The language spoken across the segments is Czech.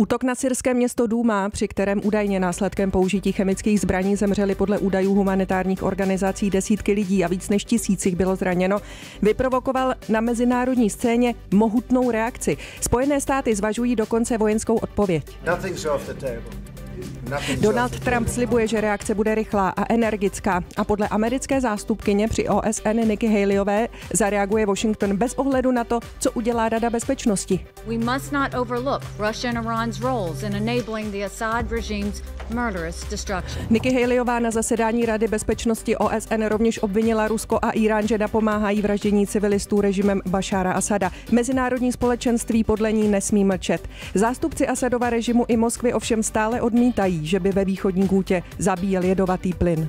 Útok na syrské město Duma, při kterém údajně následkem použití chemických zbraní zemřeli podle údajů humanitárních organizací desítky lidí a víc než tisících bylo zraněno, vyprovokoval na mezinárodní scéně mohutnou reakci. Spojené státy zvažují dokonce vojenskou odpověď. Donald Trump slibuje, že reakce bude rychlá a energická a podle americké zástupkyně při OSN Nikki Haleyové zareaguje Washington bez ohledu na to, co udělá Rada bezpečnosti. We must not overlook Russia and Iran's roles in enabling the Assad regime's Nikki Haleyová na zasedání Rady bezpečnosti OSN rovněž obvinila Rusko a Irán, že napomáhají vraždění civilistů režimem Bašára Asada. Mezinárodní společenství podle ní nesmí mlčet. Zástupci Asadova režimu i Moskvy ovšem stále odmítají že by ve východní kůtě zabíjel jedovatý plyn.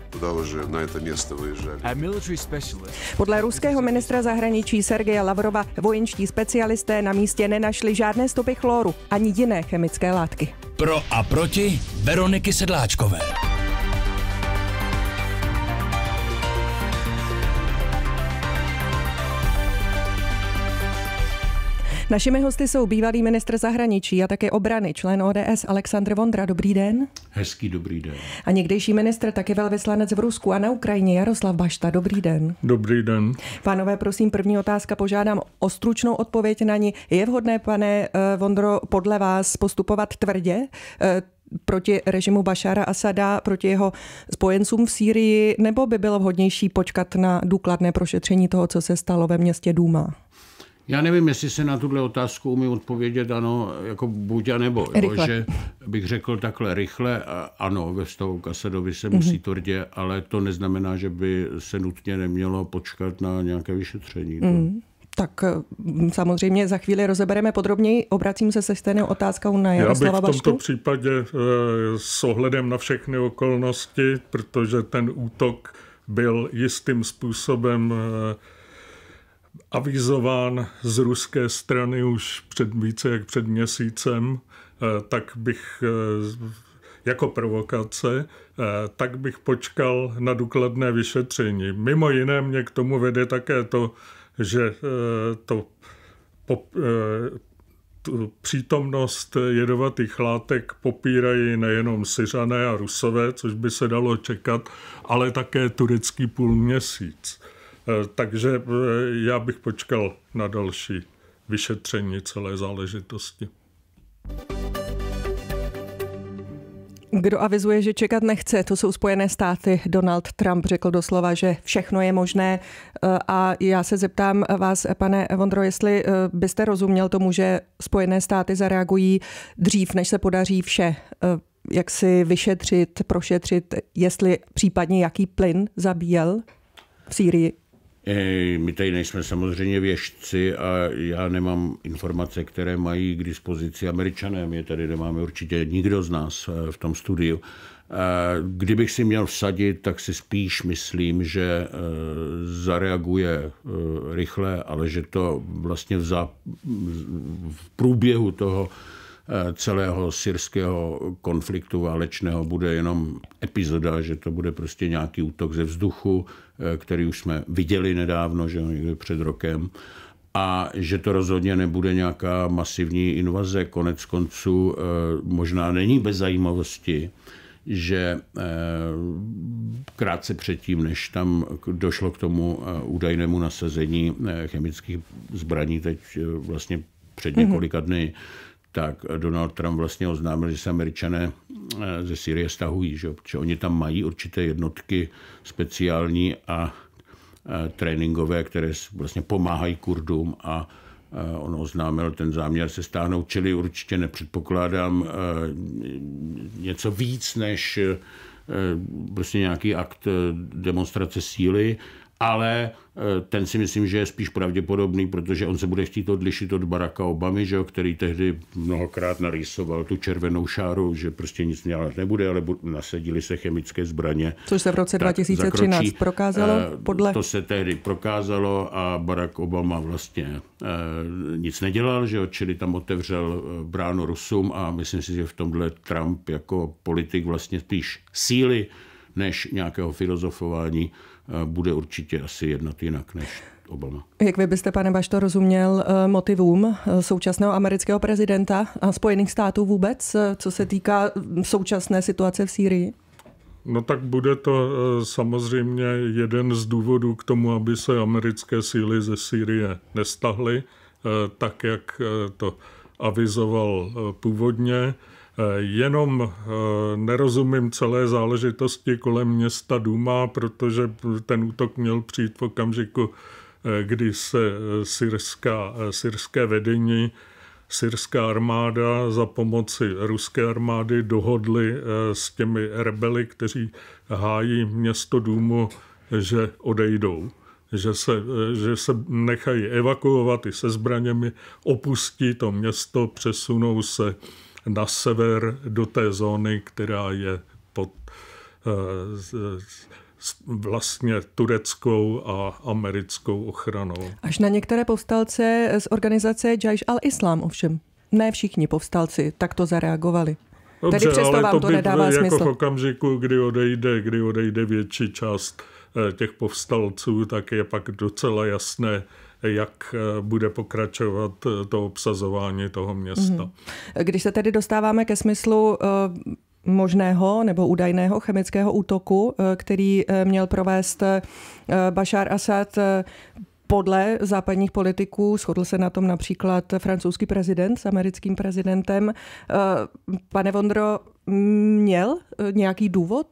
Podle ruského ministra zahraničí Sergeja Lavrova vojenští specialisté na místě nenašli žádné stopy chloru ani jiné chemické látky. Pro a proti Veroniky Sedláčkové. Našimi hosty jsou bývalý ministr zahraničí a také obrany, člen ODS Aleksandr Vondra. Dobrý den. Hezký dobrý den. A někdejší ministr, taky velvyslanec v Rusku a na Ukrajině Jaroslav Bašta. Dobrý den. Dobrý den. Pánové, prosím, první otázka požádám o stručnou odpověď na ní. Je vhodné, pane eh, Vondro, podle vás postupovat tvrdě? Eh, proti režimu Bašára Asada, proti jeho spojencům v Sýrii, nebo by bylo vhodnější počkat na důkladné prošetření toho, co se stalo ve městě Duma? Já nevím, jestli se na tuhle otázku umí odpovědět, ano, jako buď a nebo. Jo, že bych řekl takhle rychle, ano, ve vztahu k Asadovi se musí mm-hmm. tvrdě, ale to neznamená, že by se nutně nemělo počkat na nějaké vyšetření. Mm-hmm. Tak mm, samozřejmě za chvíli rozebereme podrobněji. Obracím se se stejnou otázkou na Jaroslava Já bych v tomto Bašku. případě eh, s ohledem na všechny okolnosti, protože ten útok byl jistým způsobem eh, avizován z ruské strany už před více jak před měsícem, eh, tak bych eh, jako provokace, eh, tak bych počkal na důkladné vyšetření. Mimo jiné mě k tomu vede také to, že to po, tu přítomnost jedovatých látek popírají nejenom Syřané a Rusové, což by se dalo čekat, ale také turecký půlměsíc. Eh, takže eh, já bych počkal na další vyšetření celé záležitosti. Kdo avizuje, že čekat nechce, to jsou Spojené státy. Donald Trump řekl doslova, že všechno je možné. Eh, a já se zeptám vás, pane Vondro, jestli byste rozuměl tomu, že Spojené státy zareagují dřív, než se podaří vše, jak si vyšetřit, prošetřit, jestli případně jaký plyn zabíjel v Sýrii. Eh, my tady nejsme samozřejmě věžci a já nemám informace, které mají k dispozici američané. My tady nemáme určitě nikdo z nás eh, v tom studiu. Eh, kdybych si měl vsadit, tak si spíš myslím, že zareaguje rychle, ale že to vlastně v, v průběhu toho Eh, celého syrského konfliktu válečného bude jenom epizoda, že to bude prostě nějaký útok ze vzduchu, eh, který už jsme viděli nedávno, že někdy před rokem a že to rozhodně nebude nějaká masivní invaze. Konec konců eh, možná není bez zajímavosti, že krátce předtím, než tam došlo k tomu údajnému nasazení chemických zbraní, teď vlastně před mhm. několika dny, mm-hmm tak Donald Trump vlastně oznámil, že se američané eh, ze Syrie stahují, že? protože oni tam mají určité jednotky speciální a eh, tréninkové, které vlastně pomáhají Kurdům a eh, on oznámil ten záměr se stáhnout, čili určitě nepředpokládám něco víc než prostě nějaký akt demonstrace síly ale eh, ten si myslím, že je spíš pravděpodobný, protože on se bude chtít odlišit od Baracka Obamy, že jo, který tehdy mnohokrát narýsoval tu červenou šáru, že prostě nic dělat nebude, ale nasadili se chemické zbraně. Což se v roce 2013 zakročí. prokázalo eh, podle... To se tehdy prokázalo a Barack Obama vlastně eh, nic nedělal, že jo, čili tam otevřel bránu Rusům a myslím si, že v tomhle Trump jako politik vlastně spíš síly než nějakého filozofování Eh, bude určitě asi jednat jinak než Obama. Jak vy byste, pane Bašto, rozuměl eh, motivům eh, současného amerického prezidenta a Spojených států vůbec, co se týká hm, současné situace v Sýrii? No tak bude to samozřejmě jeden z důvodů k tomu, aby se americké síly ze Sýrie nestahly, tak jak to avizoval původně. Jenom eh, nerozumím celé záležitosti kolem města Duma, protože ten útok měl přijít v okamžiku, eh, kdy se eh, syrská, syrské vedení, syrská armáda za pomoci ruské armády dohodly s těmi rebeli, kteří hájí město Důmu, že odejdou že se, že se nechají evakuovat i se zbraněmi, opustí to město, přesunou se na sever do té zóny, která je pod eh, vlastně tureckou a americkou ochranou. Až na některé povstalce z organizace Jaish al-Islam ovšem. Ne všichni povstalci takto zareagovali. Dobře, Tady přesto ale vám to, to nedává jako v okamžiku, kdy odejde, kdy odejde větší část eh, těch povstalců, tak je pak docela jasné, jak eh, bude pokračovat eh, to obsazování toho města. Mhm. Když se tedy dostáváme ke smyslu eh, možného nebo údajného chemického útoku, který měl provést Bashar Assad podle západních politiků, shodl se na tom například francouzský prezident s americkým prezidentem. Pane Vondro, měl nějaký důvod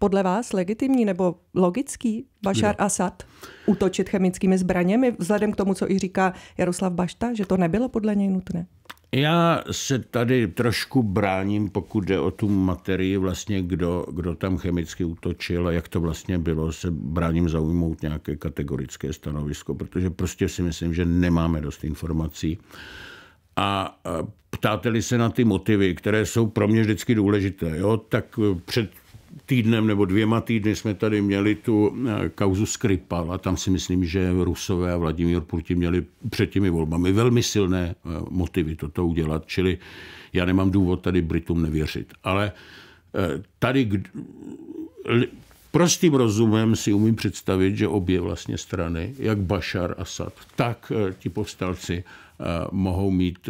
podle vás legitimní nebo logický Bashar Kdo? Assad útočit chemickými zbraněmi, vzhledem k tomu, co i říká Jaroslav Bašta, že to nebylo podle něj nutné? Já se tady trošku bráním, pokud jde o tu materii, vlastně kdo, kdo tam chemicky útočil a jak to vlastně bylo, se bráním zaujmout nějaké kategorické stanovisko, protože prostě si myslím, že nemáme dost informací. A ptáte-li se na ty motivy, které jsou pro mě vždycky důležité, jo, tak před týdnem nebo dvěma týdny jsme tady měli tu eh, kauzu Skripal a tam si myslím, že Rusové a Vladimír Putin měli před těmi volbami velmi silné eh, motivy toto udělat, čili já nemám důvod tady Britům nevěřit. Ale eh, tady prostým rozumem si umím představit, že obě vlastně strany, jak Bashar Assad, tak ti povstalci mohou mít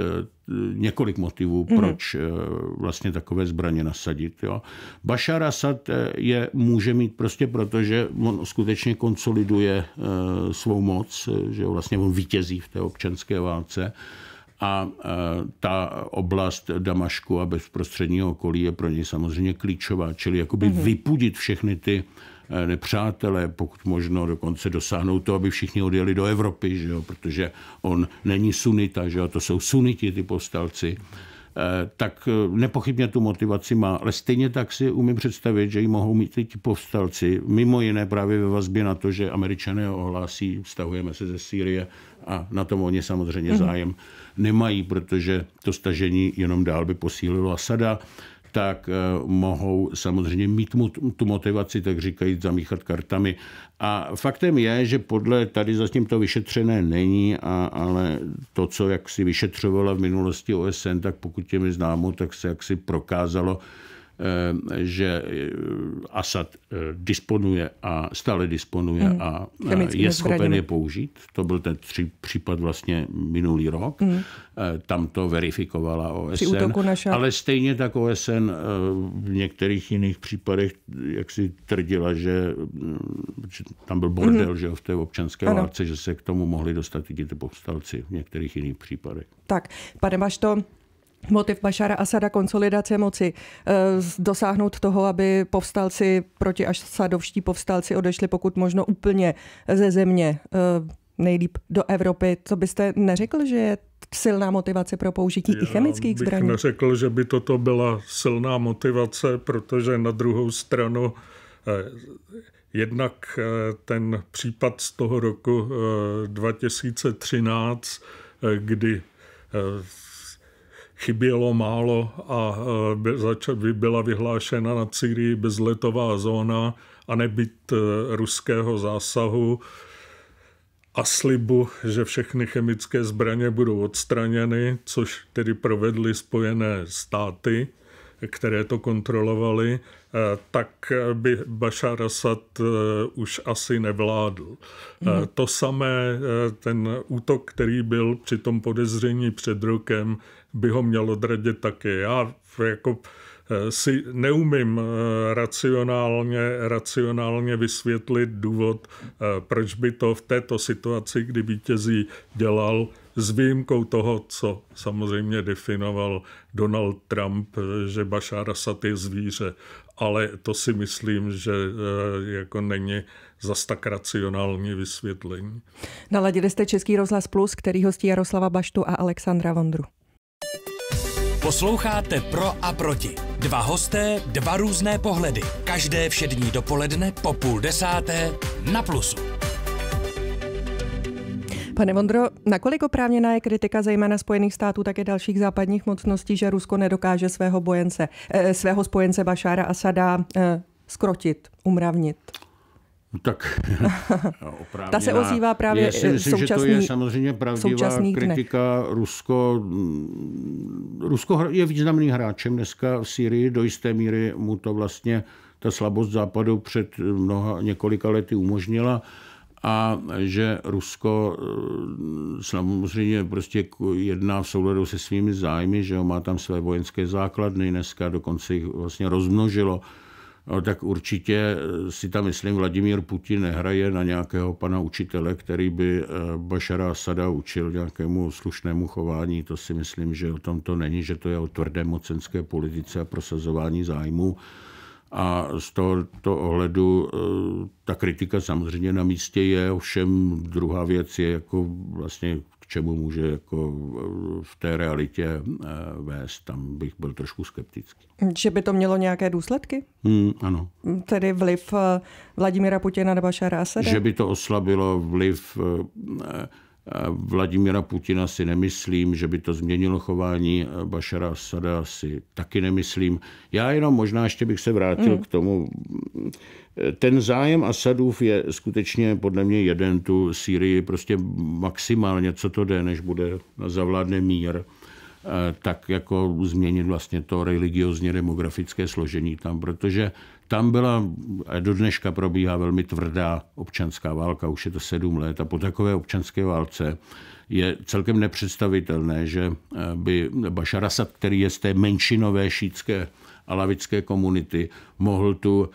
několik motivů, mm-hmm. proč eh, vlastně takové zbraně nasadit. Jo. Bashar Assad eh, je může mít prostě proto, že on skutečně konsoliduje eh, svou moc, že vlastně on vítězí v té občanské válce a ta oblast Damašku a bezprostředního okolí je pro něj samozřejmě klíčová, čili jakoby mm-hmm. vypudit všechny ty Eh, nepřátelé, pokud možno dokonce dosáhnou to, aby všichni odjeli do Evropy, že jo, protože on není sunita, že jo, to jsou suniti ty postalci, eh, tak eh, nepochybně tu motivaci má. Ale stejně tak si umím představit, že ji mohou mít i ti povstalci, mimo jiné právě ve vazbě na to, že američané ohlásí, stahujeme se ze Sýrie a na tom oni samozřejmě mhm. zájem nemají, protože to stažení jenom dál by posílilo Asada tak eh, mohou samozřejmě mít tu motivaci, tak říkají, zamíchat kartami. A faktem je, že podle tady zatím to vyšetřené není, a, ale to, co jak si vyšetřovala v minulosti OSN, tak pokud je mi známo, tak se jaksi prokázalo, Eh, že eh, Assad eh, disponuje a stále disponuje mm. a Chemickým je schopen je použít. To byl ten tři, případ vlastně minulý rok. Mm. Tam to verifikovala OSN. Naša... Ale stejně tak OSN v některých jiných případech jak si tvrdila, že, že tam byl bordel mm. že v té občanské ano. válce, že se k tomu mohli dostat i ty povstalci v některých jiných případech. Tak, pane Mašto, motiv Bašara Asada konsolidace moci, eh, dosáhnout toho, aby povstalci, proti Asadovští povstalci odešli pokud možno úplně ze země, eh, nejlíp do Evropy. To byste neřekl, že je silná motivace pro použití Já i chemických bych zbraní? neřekl, že by toto byla silná motivace, protože na druhou stranu eh, jednak ten případ z toho roku 2013, kdy chybělo málo a e, byla vyhlášena na Syrii bezletová zóna a nebyt e, ruského zásahu a slibu, že všechny chemické zbraně budou odstraněny, což tedy provedly Spojené státy, které to kontrolovaly, e, tak by Bashar Assad už asi nevládl. Mm-hmm. To samé ten útok, který byl při tom podezření před rokem, by ho mělo odradit taky. Já jako eh, si neumím eh, racionálně, racionálně vysvětlit důvod, eh, proč by to v této situaci, kdy vítězí, dělal s výjimkou toho, co samozřejmě definoval Donald Trump, že Bashar Assad je zvíře. Ale to si myslím, že jako není zas tak racionální vysvětlení. Naladili jste Český rozhlas Plus, který hostí Jaroslava Baštu a Alexandra Vondru. Posloucháte Pro a proti. Dva hosté, dva různé pohledy. Každé všední dopoledne po půl desáté na Plusu. Pane Vondro, nakolik oprávněná je kritika zejména Spojených států, také dalších západních mocností, že Rusko nedokáže svého, bojence, eh, svého spojence Bašára Asada skrotit, eh, umravnit? No tak oprávněná. Ta se ozývá právě Já si myslím, eh, současný, že to je samozřejmě pravdivá kritika. Rusko, mm, Rusko je významným hráčem dneska v Syrii. Do jisté míry mu to vlastně ta slabost západu před eh, mnoha, několika lety umožnila a že Rusko eh, samozřejmě prostě jedná v souladu se svými zájmy, že ho má tam své vojenské základny dneska, dokonce jich vlastně rozmnožilo. No, tak určitě eh, si tam, myslím, Vladimír Putin nehraje na nějakého pana učitele, který by eh, Bašara Asada učil nějakému slušnému chování. To si myslím, že o tom to není, že to je o tvrdé mocenské politice a prosazování zájmů. A z tohoto ohledu eh, ta kritika samozřejmě na místě je, ovšem druhá věc je jako vlastně čemu může jako eh, v té realitě eh, vést, tam bych byl trošku skeptický. Že by to mělo nějaké důsledky? Hmm, ano. Tedy vliv eh, Vladimira Putina na Bašara Že by to oslabilo vliv Vladimira Putina si nemyslím, že by to změnilo chování eh, Bašara Asada, si taky nemyslím. Já jenom možná ještě bych se vrátil mm. k tomu. Ten zájem Asadův je skutečně podle mě jeden tu Sýrii, prostě maximálně, co to jde, než bude zavládne mír eh, tak jako změnit vlastně to religiozně demografické složení tam, protože tam byla, a do dneška probíhá velmi tvrdá občanská válka, už je to sedm let, a po takové občanské válce je celkem nepředstavitelné, že eh, by Bašar Asad, který je z té menšinové šítské alavické komunity, mohl tu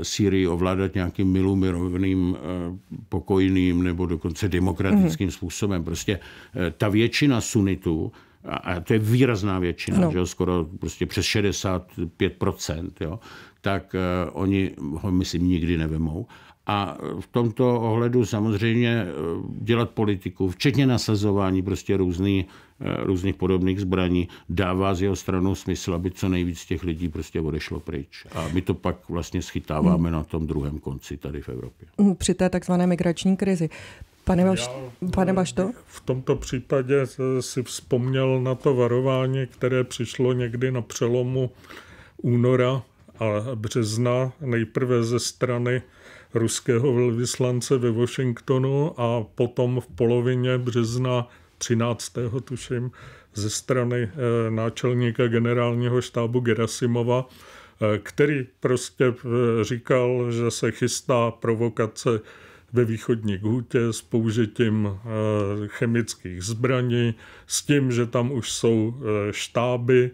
eh, Sýrii ovládat nějakým milumirovným, eh, pokojným nebo dokonce demokratickým mm způsobem. Prostě ta většina sunitů, a to je výrazná většina, no. že jo, skoro prostě přes 65%, jo, tak eh, oni ho, myslím, nikdy nevemou. A v tomto ohledu samozřejmě eh, dělat politiku, včetně nasazování prostě různý, eh, různých podobných zbraní, dává z jeho stranou smysl, aby co nejvíc těch lidí prostě odešlo pryč. A my to pak vlastně schytáváme na tom druhém konci tady v Evropě. Mm, při té takzvané migrační krizi. Pane, Baš, Já, pane Bašto? V tomto případě si vzpomněl na to varování, které přišlo někdy na přelomu února a března, nejprve ze strany ruského velvyslance ve Washingtonu a potom v polovině března 13. tuším, ze strany eh, náčelníka generálního štábu Gerasimova, eh, který prostě eh, říkal, že se chystá provokace ve východní Gutě s použitím chemických zbraní, s tím, že tam už jsou štáby,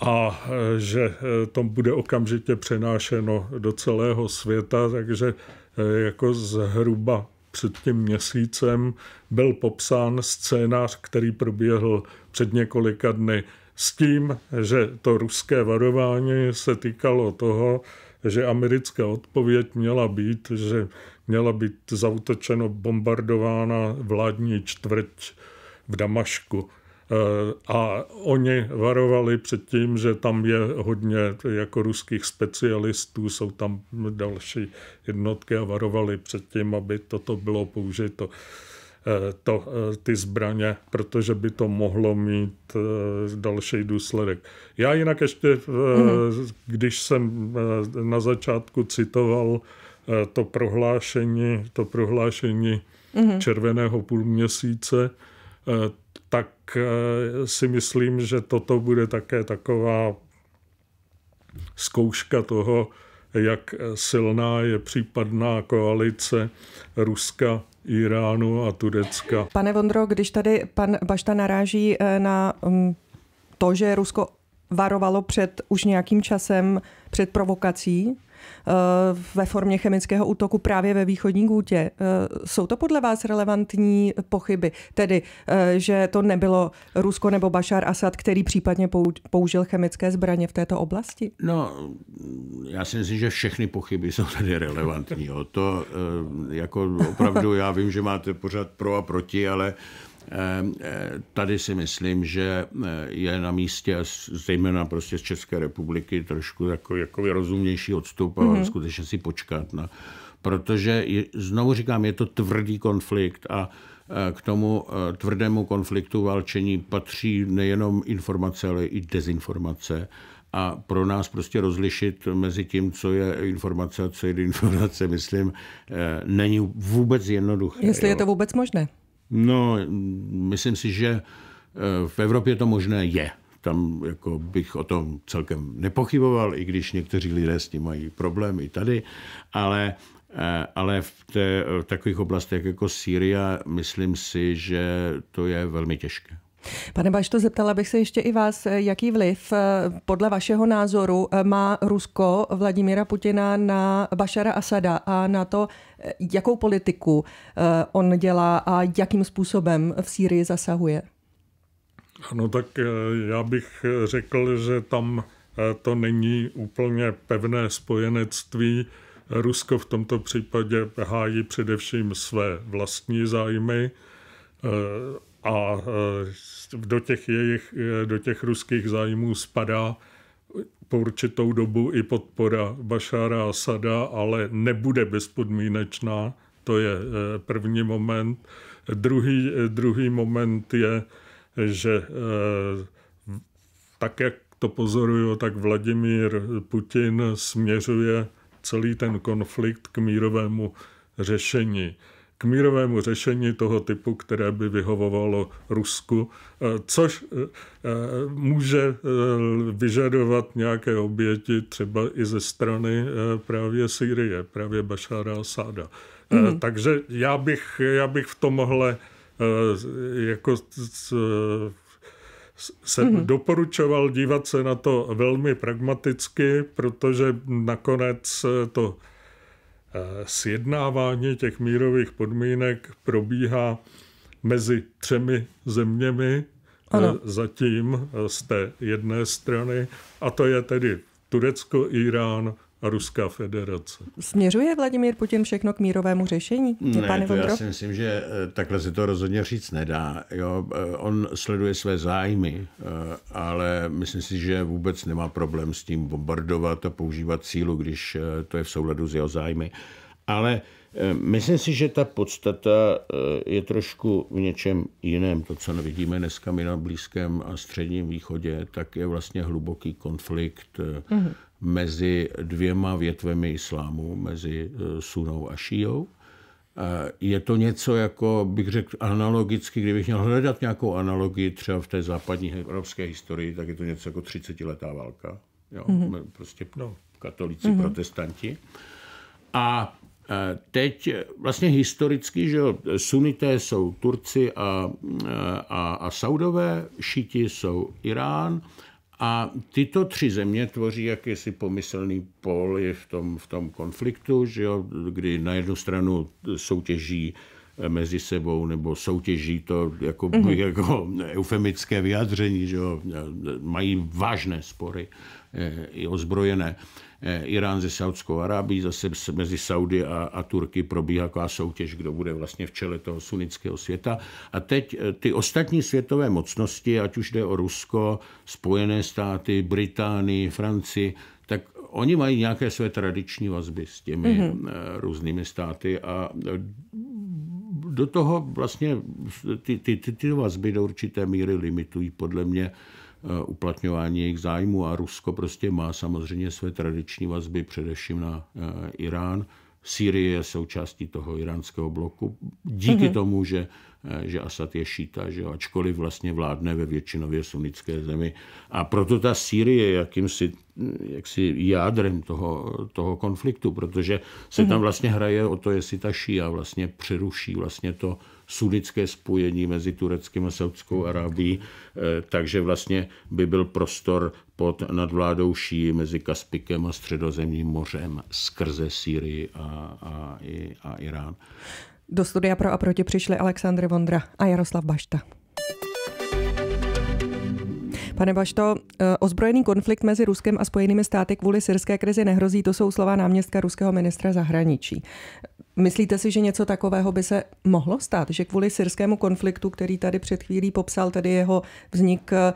a e, že e, to bude okamžitě přenášeno do celého světa, takže e, jako zhruba před tím měsícem byl popsán scénář, který proběhl před několika dny s tím, že to ruské varování se týkalo toho, že americká odpověď měla být, že měla být zautočeno, bombardována vládní čtvrť v Damašku. Eh, a oni varovali před tím, že tam je hodně jako ruských specialistů, jsou tam další jednotky a varovali před tím, aby toto bylo použito. Eh, to, eh, ty zbraně, protože by to mohlo mít další důsledek. Já jinak ještě, mm-hmm. když jsem na začátku citoval to prohlášení, to prohlášení mm-hmm. červeného půlměsíce, tak tak eh, si myslím, že toto bude také taková zkouška toho, jak silná je případná koalice Ruska, Iránu a Turecka. Pane Vondro, když tady pan Bašta naráží eh, na mm, to, že Rusko varovalo před už nějakým časem před provokací eh, ve formě chemického útoku právě ve východní gůtě. Eh, jsou to podle vás relevantní pochyby? Tedy, eh, že to nebylo Rusko nebo Bašar Asad, který případně použil chemické zbraně v této oblasti? No, já si myslím, že všechny pochyby jsou tady relevantní. Jo. To jako opravdu, já vím, že máte pořád pro a proti, ale Ehm, eh, tady si myslím, že eh, je na místě, zejména prostě z České republiky, trošku jako, jako rozumnější odstup a mm-hmm. skutečně si počkat. Na, protože, znovu říkám, je to tvrdý konflikt a eh, k tomu tvrdému konfliktu válčení patří nejenom informace, ale i dezinformace. A pro nás prostě rozlišit mezi tím, co je informace a co je informace, myslím, není vůbec jednoduché. Jestli jo. je to vůbec možné. No, myslím si, že eh, v Evropě to možné je. Tam jako bych o tom celkem nepochyboval, i když někteří lidé s tím mají problém i tady, ale, eh, ale v, té, v takových oblastech jako Sýria myslím si, že to je velmi těžké. Pane Bašto, zeptala bych se ještě i vás, eh, jaký vliv podle vašeho názoru má Rusko Vladimíra Putina na Bašara Asada a na to, Eh, jakou politiku eh, on dělá a jakým způsobem v Sýrii zasahuje? Ano, tak eh, já bych řekl, že tam to není úplně pevné spojenectví. Rusko v tomto případě hájí především své vlastní zájmy a do těch, jejich, do těch ruských zájmů spadá po určitou dobu i podpora Bašára Asada, ale nebude bezpodmínečná. To je eh, první moment. Druhý, eh, druhý moment je, že eh, tak, jak to pozoruju, tak Vladimír Putin směřuje celý ten konflikt k mírovému řešení k mírovému řešení toho typu, které by vyhovovalo Rusku, eh, což eh, eh, může vyžadovat nějaké oběti třeba i ze strany právě Syrie, právě Bašára Asáda. Mm-hmm. Takže já bych, já bych v tomhle jako se mm-hmm. doporučoval dívat se na to velmi pragmaticky, protože nakonec to Eh, sjednávání těch mírových podmínek probíhá mezi třemi zeměmi, eh, ano. zatím eh, z té jedné strany, a to je tedy Turecko, Irán, Ruská federace. Směřuje Vladimír Putin všechno k mírovému řešení? Ne, Pane to já si myslím, že eh, takhle se to rozhodně říct nedá. Jo, eh, on sleduje své zájmy, eh, ale myslím si, že vůbec nemá problém s tím bombardovat a používat sílu, když to je v souladu s jeho zájmy. Ale myslím si, že ta podstata je trošku v něčem jiném. To, co vidíme dneska my na Blízkém a Středním východě, tak je vlastně hluboký konflikt mm-hmm mezi dvěma větvemi islámu, mezi eh, sunou a Šíjou. Eh, je to něco jako, bych řekl, analogicky, kdybych měl hledat nějakou analogii třeba v té západní evropské historii, tak je to něco jako 30-letá válka. Jo? Mm-hmm. Prostě no, katolíci, mm-hmm. protestanti. A eh, teď vlastně historicky, že sunité jsou Turci a, a, a Saudové, šíti jsou Irán, a tyto tři země tvoří jakýsi pomyslný pól v tom, v tom konfliktu, že jo, kdy na jednu stranu soutěží eh, mezi sebou, nebo soutěží to jako, mm-hmm. jako eufemické vyjádření, že jo, mají vážné spory. Eh, i ozbrojené. Eh, Irán ze Saudskou Arábí, zase mezi Saudy a, a Turky probíhá taková soutěž, kdo bude vlastně v čele toho sunnického světa. A teď eh, ty ostatní světové mocnosti, ať už jde o Rusko, Spojené státy, Británii, Francii, tak oni mají nějaké své tradiční vazby s těmi mm-hmm. různými státy a do toho vlastně ty, ty, ty, ty vazby do určité míry limitují podle mě Eh, uplatňování jejich zájmu a Rusko prostě má samozřejmě své tradiční vazby především na eh, Irán. Sýrie je součástí toho iránského bloku díky mm-hmm. tomu, že, eh, že Asad je šíta, že ačkoliv vlastně vládne ve většinově sunnické zemi. A proto ta Sýrie je jakýmsi hm, jaksi jádrem toho, toho konfliktu, protože se mm-hmm. tam mhm. vlastně hraje o to, jestli ta šíja vlastně přeruší vlastně to, sudické spojení mezi Tureckým a Saudskou Arábií, eh, takže vlastně by byl prostor pod nadvládou Ší mezi Kaspikem a Středozemním mořem skrze Sýrii a, a, a Irán. Do studia pro a proti přišli Aleksandr Vondra a Jaroslav Bašta. Pane Bašto, eh, ozbrojený konflikt mezi Ruskem a Spojenými státy kvůli syrské krizi nehrozí, to jsou slova náměstka ruského ministra zahraničí. Myslíte si, že něco takového by se mohlo stát? Že kvůli syrskému konfliktu, který tady před chvílí popsal, tedy jeho vznik, eh,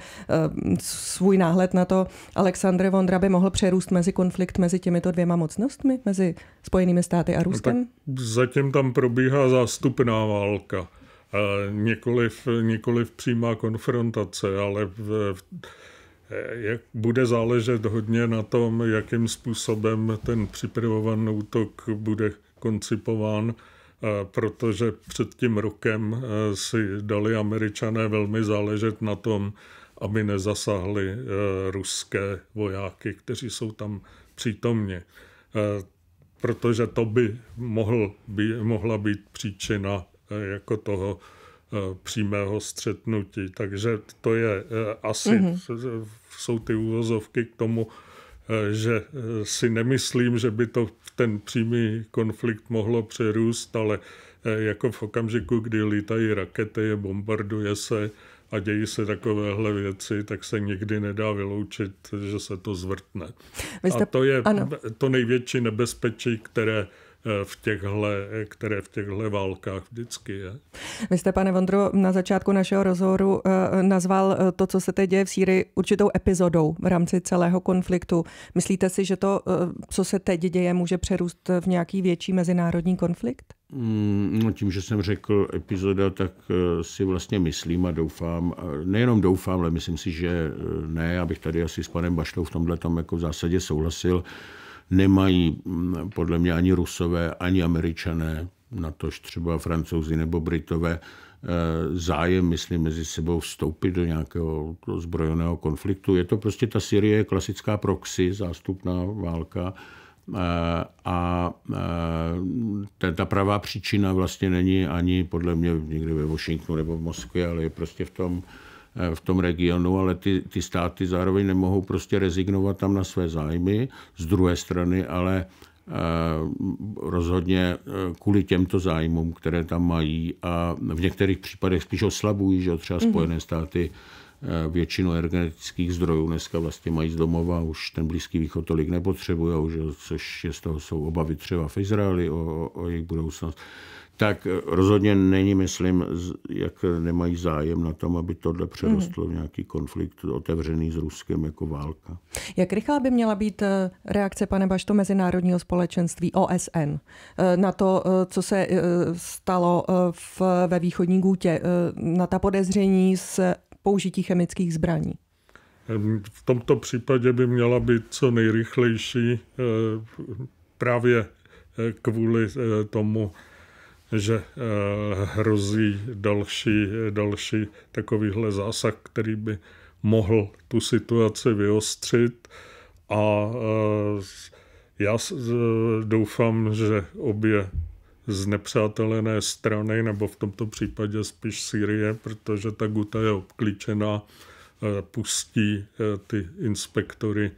svůj náhled na to, Aleksandr Vondra by mohl přerůst mezi konflikt mezi těmito dvěma mocnostmi, mezi Spojenými státy a no Ruskem? No zatím tam probíhá zástupná válka. Eh, nikoliv, nikoliv přímá konfrontace, ale v, eh, jak bude záležet hodně na tom, jakým způsobem ten připravovaný útok bude koncipován, eh, protože před tím rokem eh, si dali američané velmi záležet na tom, aby nezasahli eh, ruské vojáky, kteří jsou tam přítomně. Protože to by mohl, by, mohla být příčina jako toho přímého střetnutí. Takže to je asi, mm-hmm. jsou ty úvozovky k tomu, že si nemyslím, že by to ten přímý konflikt mohlo přerůst, ale eh, jako v okamžiku, kdy lítají rakety, bombarduje se a dějí se takovéhle věci, tak se nikdy nedá vyloučit, že se to zvrtne. Jste... A to je ano. to největší nebezpečí, které Eh, v těchhle, eh, které v těchto válkách vždycky je. Vy jste, pane Vondro, na začátku našeho rozhovoru eh, nazval to, co se teď děje v Sýrii, určitou epizodou v rámci celého konfliktu. Myslíte si, že to, co se teď děje, může přerůst v nějaký větší mezinárodní konflikt? Mm, no tím, že jsem řekl epizoda, tak si vlastně myslím a doufám, nejenom doufám, ale myslím si, že ne, abych tady asi s panem Baštou v tomhle tam jako v zásadě souhlasil, nemají mm, podle mě ani rusové, ani američané, na tož třeba francouzi nebo britové, eh, zájem, myslím, mezi sebou vstoupit do nějakého zbrojeného konfliktu. Je to prostě ta Syrie je klasická proxy, zástupná válka eh, a, a eh, ta, ta pravá příčina vlastně není ani podle mě někde ve Washingtonu nebo v Moskvě, ale je prostě v tom, Eh, v tom regionu, ale ty, ty státy zároveň nemohou prostě rezignovat tam na své zájmy. Z druhé strany ale eh, rozhodně eh, kvůli těmto zájmům, které tam mají a v některých případech spíš oslabují, že třeba mhm. Spojené státy většinu energetických zdrojů dneska vlastně mají z domova, už ten Blízký východ tolik nepotřebují, což je z toho jsou obavy třeba v Izraeli o, o jejich budoucnost tak eh, rozhodně není, myslím, jak eh, nemají zájem na tom, aby tohle přerostlo mm. nějaký konflikt otevřený s Ruskem jako válka. Jak rychlá by měla být eh, reakce, pane Bašto, mezinárodního společenství OSN na to, co se stalo v, ve východní Gútě, na ta podezření z použití chemických zbraní? Ehm, v tomto případě by měla být co nejrychlejší právě kvůli tomu že eh, hrozí další, další takovýhle zásah, který by mohl tu situaci vyostřit a eh, já eh, doufám, že obě znepřátelené strany, nebo v tomto případě spíš Syrie, protože ta guta je obklíčená, pustí ty inspektory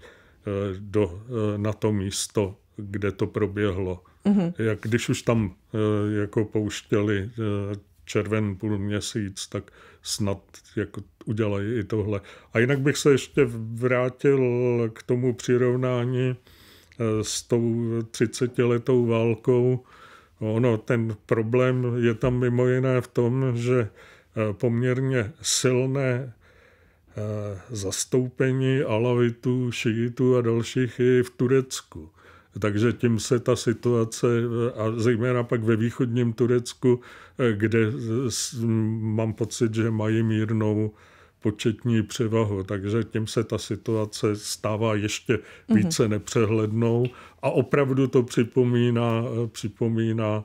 do, na to místo, kde to proběhlo. Mm-hmm. Jak když už tam eh, jako pouštěli eh, červen půl měsíc, tak snad jako udělají i tohle. A jinak bych se ještě vrátil k tomu přirovnání eh, s tou 30 letou válkou. Ono, ten problém je tam mimo jiné v tom, že poměrně silné zastoupení alavitů, šiitů a dalších i v Turecku. Takže tím se ta situace, a zejména pak ve východním Turecku, kde mám pocit, že mají mírnou početní převahu, takže tím se ta situace stává ještě mhm. více mm-hmm. nepřehlednou a opravdu to připomíná, připomíná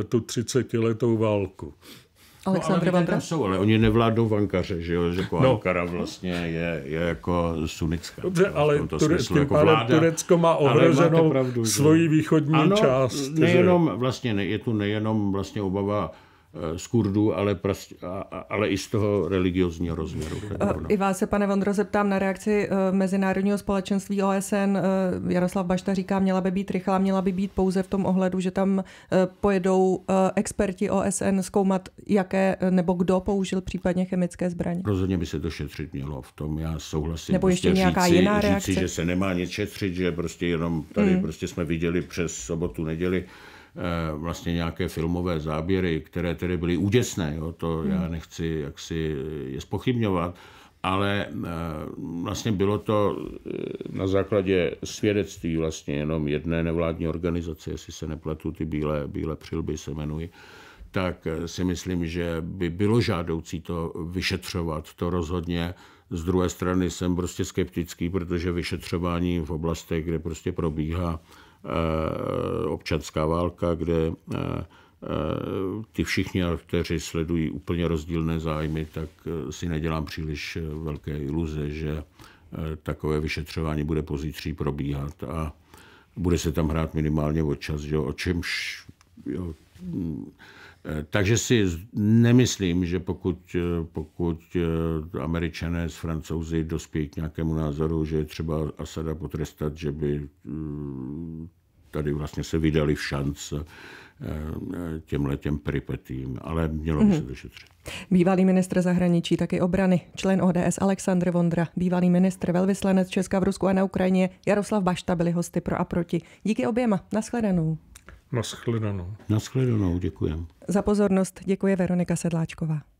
eh, tu 30-letou válku. Aleksandr no, ale tam jsou, ale oni nevládnou v Ankaře, že jo, že jako no. Ankara vlastně je, je jako sunická. Dobře, ale to Ture, smyslu, jako vláda, Turecko má ohroženou svoji východní ano, část. nejenom, že? vlastně, ne, je tu nejenom vlastně obava Eh, z Kurdů, ale, prostě, ale i z toho religiozního rozměru. Eh, I vás se, pane Vondro, zeptám na reakci eh, Mezinárodního společenství OSN. Jaroslav Bašta říká, měla by být rychlá, měla by být pouze v tom ohledu, že tam pojedou experti OSN zkoumat, jaké nebo kdo použil případně chemické zbraně. Rozhodně by se to šetřit mělo, v tom já souhlasím. Nebo ještě prostě nějaká říci, jiná reakce? Říci, že se nemá nic šetřit, že prostě jenom tady hmm. prostě jsme viděli přes sobotu, neděli Eh, vlastně nějaké filmové záběry, které tedy byly úděsné, jo, to hmm. já nechci jaksi eh, je spochybňovat, ale eh, vlastně bylo to na základě svědectví vlastně jenom jedné nevládní organizace, jestli se nepletu, ty bílé, bílé přilby se jmenují, tak si myslím, že by bylo žádoucí to vyšetřovat, to rozhodně. Z druhé strany jsem prostě skeptický, protože vyšetřování v oblastech, kde prostě probíhá Eh, občanská válka, kde eh, eh, ty všichni kteří sledují úplně rozdílné zájmy, tak si nedělám příliš velké iluze, že takové vyšetřování bude pozítří probíhat a bude se tam hrát minimálně o čas, že jo, o čemž jo, hm, takže si nemyslím, že pokud, eh, pokud eh, američané s francouzi dospějí k nějakému názoru, že je třeba Asada potrestat, že by eh, tady vlastně se vydali v šanc těmhle těm peripetím, ale mělo by se to mhm. šetřit. Bývalý ministr zahraničí, taky obrany, člen ODS Aleksandr Vondra, bývalý ministr velvyslanec Česka v Rusku a na Ukrajině Jaroslav Bašta byli hosty pro a proti. Díky oběma, nashledanou. Naschledanou. Naschledanou, děkujem. Za pozornost děkuje Veronika Sedláčková.